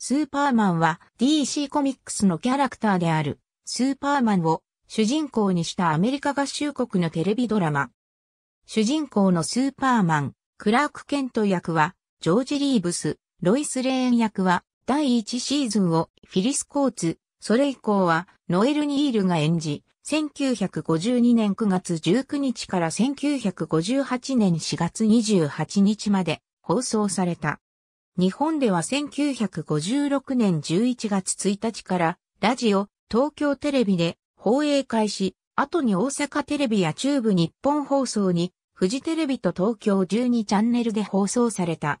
スーパーマンは DC コミックスのキャラクターであるスーパーマンを主人公にしたアメリカ合衆国のテレビドラマ。主人公のスーパーマン、クラーク・ケント役はジョージ・リーブス、ロイス・レーン役は第1シーズンをフィリス・コーツ、それ以降はノエル・ニールが演じ、1952年9月19日から1958年4月28日まで放送された。日本では1956年11月1日から、ラジオ、東京テレビで放映開始、後に大阪テレビや中部日本放送に、富士テレビと東京12チャンネルで放送された。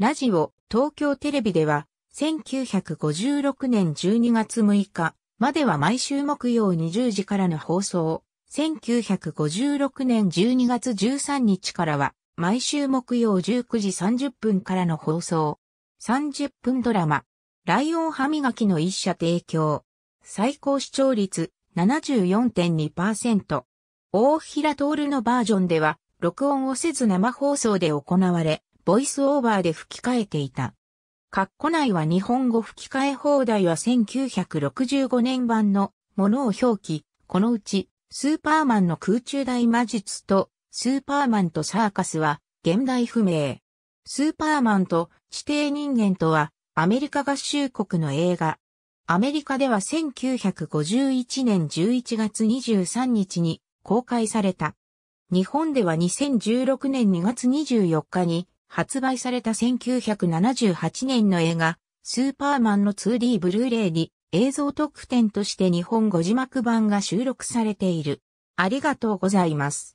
ラジオ、東京テレビでは、1956年12月6日までは毎週木曜20時からの放送、1956年12月13日からは毎週木曜19時30分からの放送。30分ドラマ、ライオン歯磨きの一社提供。最高視聴率74.2%。大平徹のバージョンでは、録音をせず生放送で行われ、ボイスオーバーで吹き替えていた。カッコ内は日本語吹き替え放題は1965年版のものを表記、このうち、スーパーマンの空中大魔術とスーパーマンとサーカスは、現代不明。スーパーマンと地底人間とは、アメリカ合衆国の映画。アメリカでは1951年11月23日に公開された。日本では2016年2月24日に発売された1978年の映画、スーパーマンの 2D ブルーレイに映像特典として日本語字幕版が収録されている。ありがとうございます。